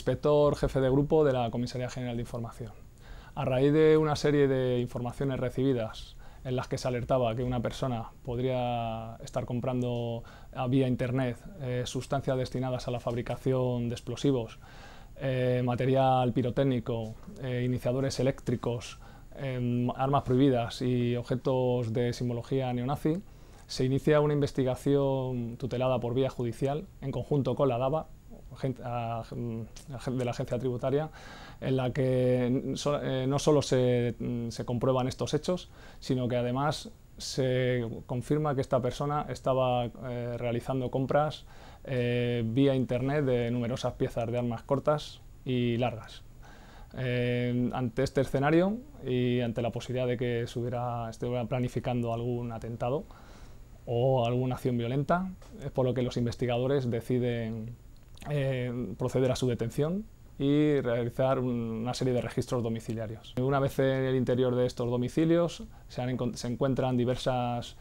inspector jefe de grupo de la Comisaría General de Información. A raíz de una serie de informaciones recibidas en las que se alertaba que una persona podría estar comprando a vía Internet eh, sustancias destinadas a la fabricación de explosivos, eh, material pirotécnico, eh, iniciadores eléctricos, em, armas prohibidas y objetos de simbología neonazi, se inicia una investigación tutelada por vía judicial en conjunto con la DABA a, mm, de la agencia tributaria en la que eh, no solo mm, se, comprueban estos hechos, sino que además se confirma que esta persona estaba eh, realizando compras eh, vía internet de numerosas piezas de armas cortas y largas. ante este escenario y ante la posibilidad de que se hubiera, estuviera planificando algún atentado o alguna acción violenta, es por lo que los investigadores deciden eh, proceder a su detención y realizar una serie de registros domiciliarios. Una vez en el interior de estos domicilios se, encuentran diversas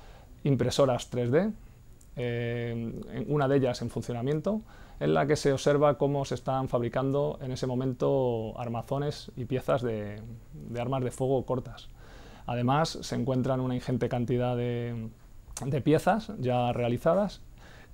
impresoras 3D, eh, una de ellas en funcionamiento, en la que se observa cómo se están fabricando en ese momento armazones y piezas de, armas de fuego cortas. Además, se encuentran una ingente cantidad de piezas ya realizadas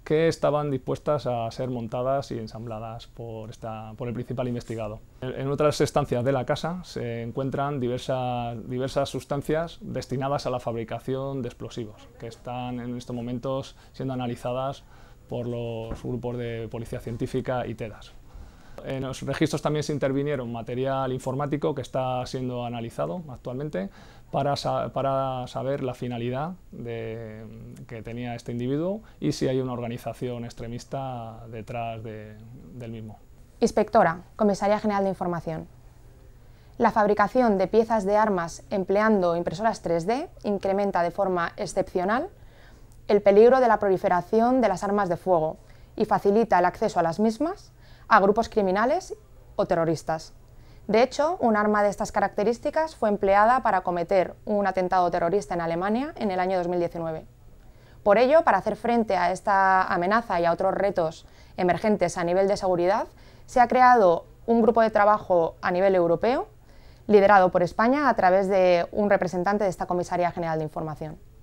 que estaban dispuestas a ser montadas y ensambladas por, esta, por el principal investigado. En otras estancias de la casa se encuentran diversas, diversas sustancias destinadas a la fabricación de explosivos, que están en estos momentos siendo analizadas por los grupos de policía científica y TEDAS. En los registros también se intervinieron material informático que está siendo analizado actualmente para, saber la finalidad que tenía este individuo y si hay una organización extremista detrás del mismo. Inspectora, Comisaría General de Información. La fabricación de piezas de armas empleando impresoras 3D incrementa de forma excepcional el peligro de la proliferación de las armas de fuego y facilita el acceso a las mismas a grupos criminales o terroristas. De hecho, un arma de estas características fue empleada para cometer un atentado terrorista en Alemania en el año 2019. Por ello, para hacer frente a esta amenaza y a otros retos emergentes a nivel de seguridad, se ha creado un grupo de trabajo a nivel europeo, liderado por España a través de un representante de esta Comisaría General de Información.